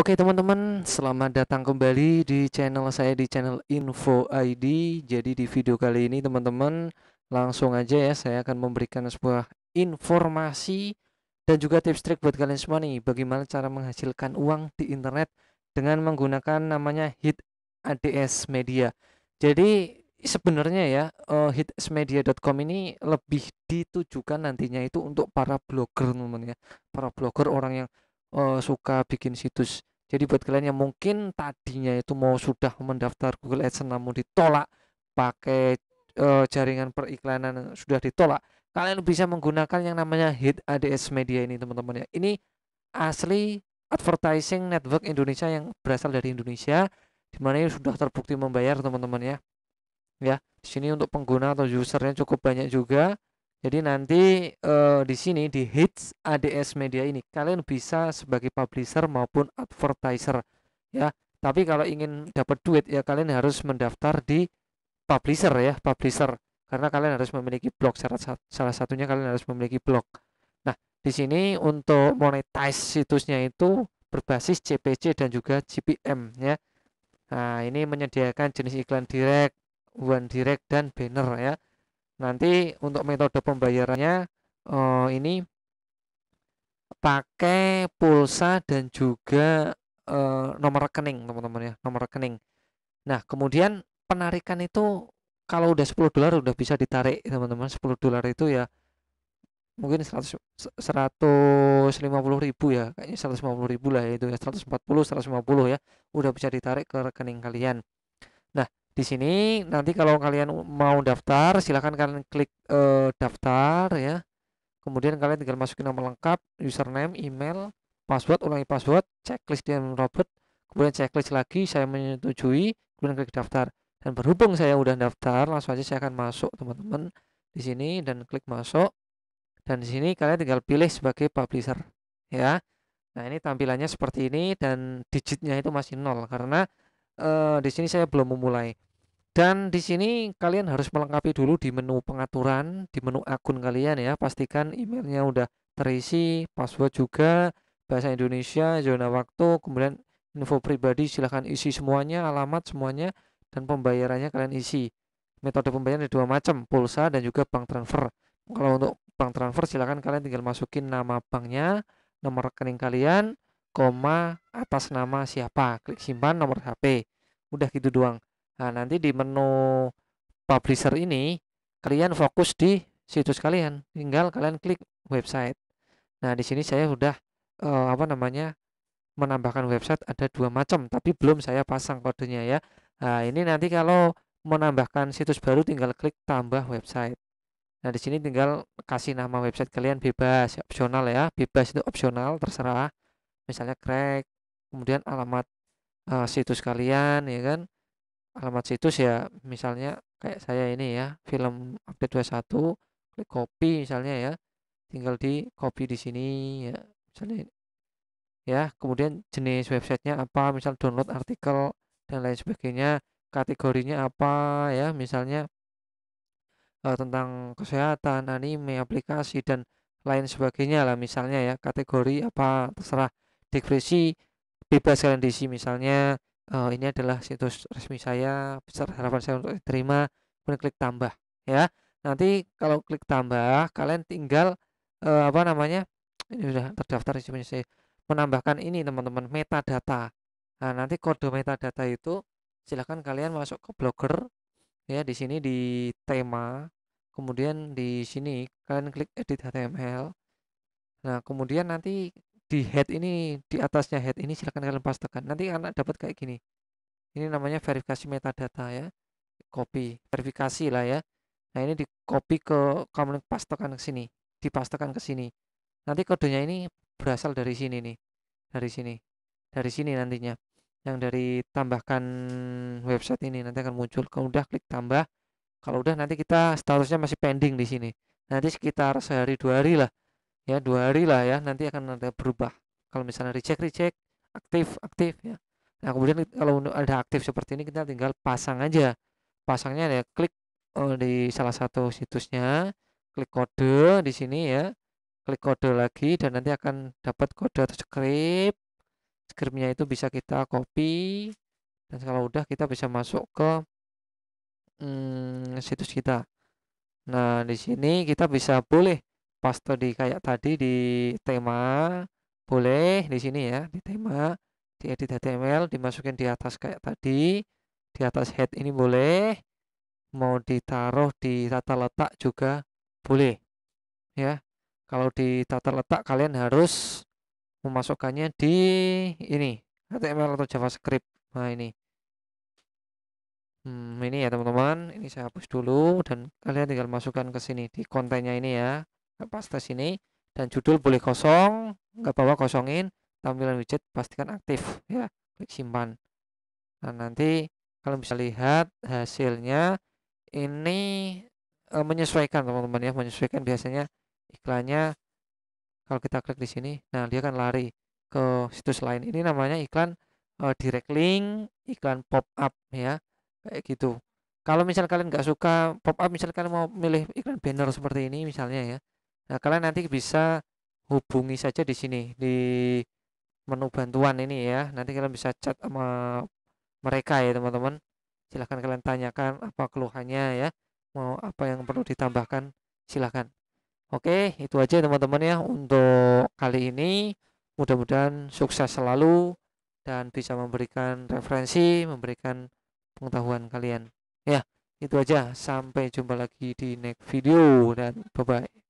Oke teman-teman, selamat datang kembali di channel saya di channel Info ID. Jadi di video kali ini teman-teman, langsung aja ya saya akan memberikan sebuah informasi dan juga tips trik buat kalian semua nih bagaimana cara menghasilkan uang di internet dengan menggunakan namanya Hit ADS Media. Jadi sebenarnya ya uh, eh, hitsmedia.com ini lebih ditujukan nantinya itu untuk para blogger teman-teman ya. Para blogger orang yang uh, suka bikin situs. Jadi buat kalian yang mungkin tadinya itu mau sudah mendaftar Google AdSense namun ditolak pakai uh, jaringan periklanan sudah ditolak, kalian bisa menggunakan yang namanya Hit ADS Media ini teman-teman ya. Ini asli advertising network Indonesia yang berasal dari Indonesia dimana ini sudah terbukti membayar teman-teman ya. Ya, di sini untuk pengguna atau usernya cukup banyak juga jadi nanti eh, di sini di hits ADS Media ini kalian bisa sebagai publisher maupun advertiser ya. Tapi kalau ingin dapat duit ya kalian harus mendaftar di publisher ya, publisher. Karena kalian harus memiliki blog syarat salah satunya kalian harus memiliki blog. Nah, di sini untuk monetize situsnya itu berbasis CPC dan juga CPM ya. Nah, ini menyediakan jenis iklan direct, one direct dan banner ya. Nanti untuk metode pembayarannya eh, ini pakai pulsa dan juga eh, nomor rekening, teman-teman ya, nomor rekening. Nah, kemudian penarikan itu kalau udah 10 dolar udah bisa ditarik, teman-teman. 10 dolar itu ya mungkin 100 150 ribu ya kayaknya 150 ribu lah ya itu ya 140 150 ya udah bisa ditarik ke rekening kalian nah di sini nanti kalau kalian mau daftar silahkan kalian klik e, daftar ya kemudian kalian tinggal masukin nama lengkap username email password ulangi password checklist dan robot kemudian checklist lagi saya menyetujui kemudian klik daftar dan berhubung saya udah daftar langsung aja saya akan masuk teman-teman di sini dan klik masuk dan di sini kalian tinggal pilih sebagai publisher ya nah ini tampilannya seperti ini dan digitnya itu masih nol karena Uh, di sini saya belum memulai dan di sini kalian harus melengkapi dulu di menu pengaturan, di menu akun kalian ya. Pastikan emailnya udah terisi, password juga, bahasa Indonesia, zona waktu, kemudian info pribadi silahkan isi semuanya, alamat semuanya, dan pembayarannya kalian isi. Metode pembayaran ada dua macam, pulsa dan juga bank transfer. Kalau untuk bank transfer silahkan kalian tinggal masukin nama banknya, nomor rekening kalian, koma atas nama siapa, klik simpan nomor HP. Udah gitu doang. Nah, nanti di menu publisher ini kalian fokus di situs kalian. Tinggal kalian klik website. Nah, di sini saya sudah uh, apa namanya? menambahkan website ada dua macam, tapi belum saya pasang kodenya ya. Nah, ini nanti kalau menambahkan situs baru tinggal klik tambah website. Nah, di sini tinggal kasih nama website kalian bebas, opsional ya. Bebas itu opsional, terserah. Misalnya crack, kemudian alamat uh, situs kalian ya kan alamat situs ya misalnya kayak saya ini ya film update 21 klik copy misalnya ya tinggal di copy di sini ya misalnya ya kemudian jenis websitenya apa misal download artikel dan lain sebagainya kategorinya apa ya misalnya uh, tentang kesehatan anime aplikasi dan lain sebagainya lah misalnya ya kategori apa terserah dekresi bebas kalian diisi misalnya uh, ini adalah situs resmi saya besar harapan saya untuk diterima kemudian klik tambah ya nanti kalau klik tambah kalian tinggal uh, apa namanya ini sudah terdaftar di sini saya menambahkan ini teman-teman metadata nah nanti kode metadata itu silahkan kalian masuk ke blogger ya di sini di tema kemudian di sini kalian klik edit HTML nah kemudian nanti di head ini di atasnya head ini silahkan kalian pastekan nanti anak dapat kayak gini ini namanya verifikasi metadata ya copy verifikasi lah ya nah ini di copy ke kamu pastekan ke sini dipastekan ke sini nanti kodenya ini berasal dari sini nih dari sini dari sini nantinya yang dari tambahkan website ini nanti akan muncul kalau udah klik tambah kalau udah nanti kita statusnya masih pending di sini nanti sekitar sehari dua hari lah ya dua hari lah ya nanti akan ada berubah kalau misalnya reject reject aktif aktif ya nah kemudian kalau ada aktif seperti ini kita tinggal pasang aja pasangnya ya klik oh, di salah satu situsnya klik kode di sini ya klik kode lagi dan nanti akan dapat kode atau script scriptnya itu bisa kita copy dan kalau udah kita bisa masuk ke hmm, situs kita nah di sini kita bisa boleh pasto di kayak tadi di tema boleh di sini ya di tema di edit HTML dimasukin di atas kayak tadi di atas head ini boleh mau ditaruh di tata letak juga boleh ya kalau di tata letak kalian harus memasukkannya di ini HTML atau JavaScript nah ini hmm, ini ya teman-teman ini saya hapus dulu dan kalian tinggal masukkan ke sini di kontennya ini ya pasta sini dan judul boleh kosong nggak bawa kosongin tampilan widget pastikan aktif ya klik simpan nah nanti kalau bisa lihat hasilnya ini e, menyesuaikan teman-teman ya menyesuaikan biasanya iklannya kalau kita klik di sini nah dia akan lari ke situs lain ini namanya iklan e, direct link iklan pop up ya kayak gitu kalau misal kalian nggak suka pop up misal kalian mau milih iklan banner seperti ini misalnya ya Nah, kalian nanti bisa hubungi saja di sini di menu bantuan ini ya. Nanti kalian bisa chat sama mereka ya, teman-teman. Silahkan kalian tanyakan apa keluhannya ya, mau apa yang perlu ditambahkan, silahkan. Oke, itu aja teman-teman ya untuk kali ini. Mudah-mudahan sukses selalu dan bisa memberikan referensi, memberikan pengetahuan kalian. Ya, itu aja. Sampai jumpa lagi di next video dan bye-bye.